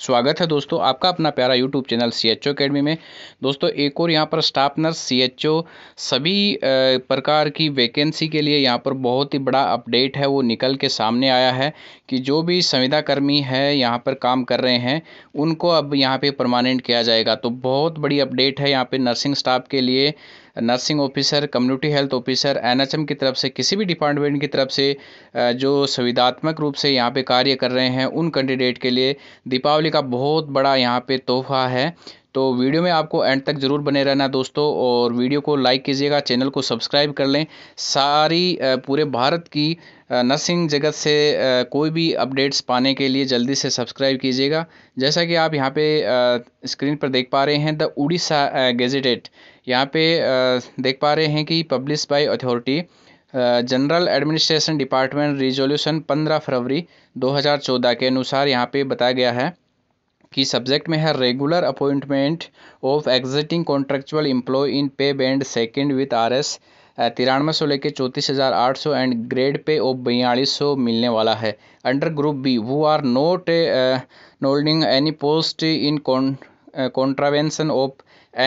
स्वागत है दोस्तों आपका अपना प्यारा YouTube channel C H O academy में दोस्तों एक और यहाँ पर staff nurse C H O सभी प्रकार की वैकेंसी के लिए यहाँ पर बहुत ही बड़ा अपडेट है वो निकल के सामने आया है कि जो भी संविदा कर्मी है यहाँ पर काम कर रहे हैं उनको अब यहाँ पे परमानेंट किया जाएगा तो बहुत बड़ी अपडेट है यहाँ पर नर्सिंग स्टाफ के लिए nursing officer community health officer NHM की तरफ से किसी भी डिपार्टमेंट की तरफ से जो सुविधात्मक रूप से यहाँ पे कार्य कर रहे हैं उन कैंडिडेट के लिए दीपावली का बहुत बड़ा यहाँ पे तोहफा है तो वीडियो में आपको एंड तक ज़रूर बने रहना दोस्तों और वीडियो को लाइक कीजिएगा चैनल को सब्सक्राइब कर लें सारी पूरे भारत की नर्सिंग जगत से कोई भी अपडेट्स पाने के लिए जल्दी से सब्सक्राइब कीजिएगा जैसा कि आप यहाँ पे स्क्रीन पर देख पा रहे हैं द उड़ीसा गेजेटेड यहाँ पे देख पा रहे हैं कि publish by authority general administration department resolution 15 फरवरी 2014 के अनुसार यहाँ पे बताया गया है कि सब्जेक्ट में है regular appointment of existing contractual employ in pay band second with R S तिरानवे सौ लेकर चौंतीस हज़ार आठ सौ एंड ग्रेड पे ऑफ बयालीस सौ मिलने वाला है under group B who are not holding any post in contravention of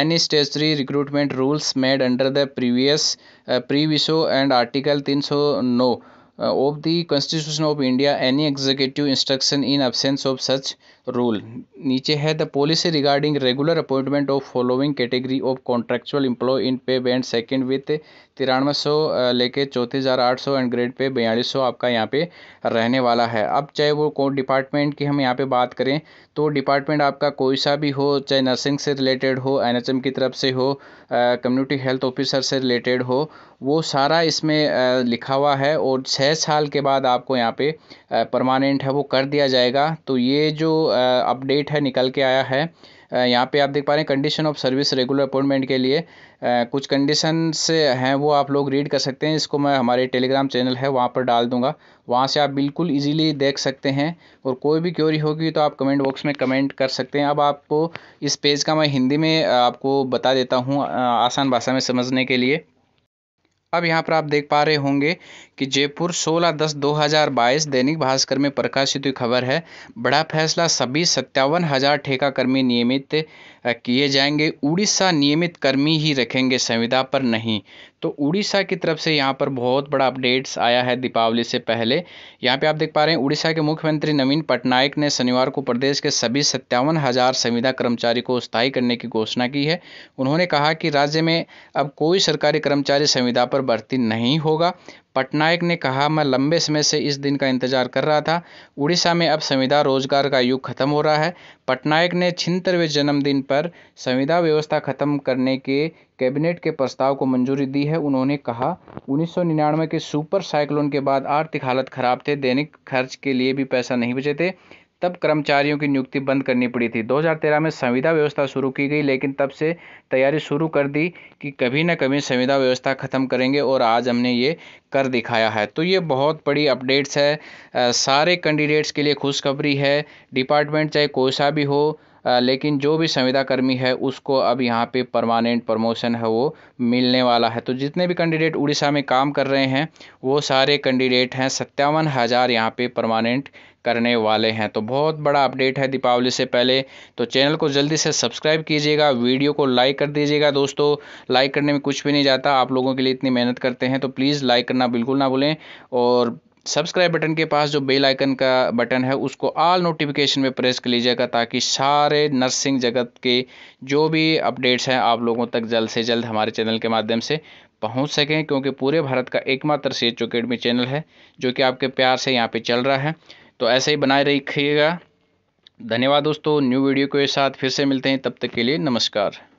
any statutory recruitment rules made under the previous proviso and article तीन सौ नौ of the constitution of india any executive instruction in absence of such rule नीचे है the policy regarding regular appointment of following category of contractual employee in pay band second with तिरानवे सौ लेके चौंतीस हज़ार आठ सौ एंड ग्रेड पे बयालीस सौ आपका यहाँ पे रहने वाला है अब चाहे वो कोई डिपार्टमेंट की हम यहाँ पे बात करें तो डिपार्टमेंट आपका कोई सा भी हो चाहे नर्सिंग से रिलेटेड हो एनएचएम की तरफ से हो कम्युनिटी हेल्थ ऑफिसर से रिलेटेड हो वो सारा इसमें लिखा हुआ है और छः छः साल के बाद आपको यहाँ पे परमानेंट है वो कर दिया जाएगा तो ये जो अपडेट है निकल के आया है यहाँ पे आप देख पा रहे हैं condition of service regular appointment के लिए कुछ कंडीशन से हैं वो आप लोग रीड कर सकते हैं इसको मैं हमारे टेलीग्राम चैनल है वहाँ पर डाल दूँगा वहाँ से आप बिल्कुल इजीली देख सकते हैं और कोई भी क्योरी होगी तो आप कमेंट बॉक्स में कमेंट कर सकते हैं अब आपको इस पेज का मैं हिंदी में आपको बता देता हूँ आसान भाषा में समझने के लिए अब यहाँ पर आप देख पा रहे होंगे कि जयपुर 16 दस 2022 दैनिक भास्कर में प्रकाशित हुई खबर है बड़ा फैसला सभी सत्तावन हजार ठेका कर्मी नियमित किए जाएंगे उड़ीसा नियमित कर्मी ही रखेंगे संविदा पर नहीं तो उड़ीसा की तरफ से यहाँ पर बहुत बड़ा अपडेट्स आया है दीपावली से पहले यहाँ पे आप देख पा रहे हैं उड़ीसा के मुख्यमंत्री नवीन पटनायक ने शनिवार को प्रदेश के सभी सत्तावन हजार संविदा कर्मचारी को स्थायी करने की घोषणा की है उन्होंने कहा कि राज्य में अब कोई सरकारी कर्मचारी संविदा पर भर्ती नहीं होगा पटनायक ने कहा मैं लंबे समय से इस दिन का इंतजार कर रहा था उड़ीसा में अब संविदा रोजगार का युग खत्म हो रहा है पटनायक ने छिहत्तरवें जन्मदिन पर संविदा व्यवस्था खत्म करने के कैबिनेट के प्रस्ताव को मंजूरी दी है उन्होंने कहा 1999 के सुपर साइक्लोन के बाद आर्थिक हालत खराब थे दैनिक खर्च के लिए भी पैसा नहीं बचे थे तब कर्मचारियों की नियुक्ति बंद करनी पड़ी थी 2013 में संविदा व्यवस्था शुरू की गई लेकिन तब से तैयारी शुरू कर दी कि कभी ना कभी संविदा व्यवस्था ख़त्म करेंगे और आज हमने ये कर दिखाया है तो ये बहुत बड़ी अपडेट्स है आ, सारे कैंडिडेट्स के लिए खुशखबरी है डिपार्टमेंट चाहे कोई सा भी हो लेकिन जो भी संविदा कर्मी है उसको अब यहाँ पे परमानेंट प्रमोशन है वो मिलने वाला है तो जितने भी कैंडिडेट उड़ीसा में काम कर रहे हैं वो सारे कैंडिडेट हैं सत्तावन हज़ार यहाँ पे परमानेंट करने वाले हैं तो बहुत बड़ा अपडेट है दीपावली से पहले तो चैनल को जल्दी से सब्सक्राइब कीजिएगा वीडियो को लाइक कर दीजिएगा दोस्तों लाइक करने में कुछ भी नहीं जाता आप लोगों के लिए इतनी मेहनत करते हैं तो प्लीज़ लाइक करना बिल्कुल ना भूलें और सब्सक्राइब बटन के पास जो बेल आइकन का बटन है उसको ऑल नोटिफिकेशन में प्रेस कर लीजिएगा ताकि सारे नर्सिंग जगत के जो भी अपडेट्स हैं आप लोगों तक जल्द से जल्द हमारे चैनल के माध्यम से पहुंच सकें क्योंकि पूरे भारत का एकमात्र सी एच अकेडमी चैनल है जो कि आपके प्यार से यहाँ पे चल रहा है तो ऐसे ही बनाए रखिएगा धन्यवाद दोस्तों न्यू वीडियो के साथ फिर से मिलते हैं तब तक के लिए नमस्कार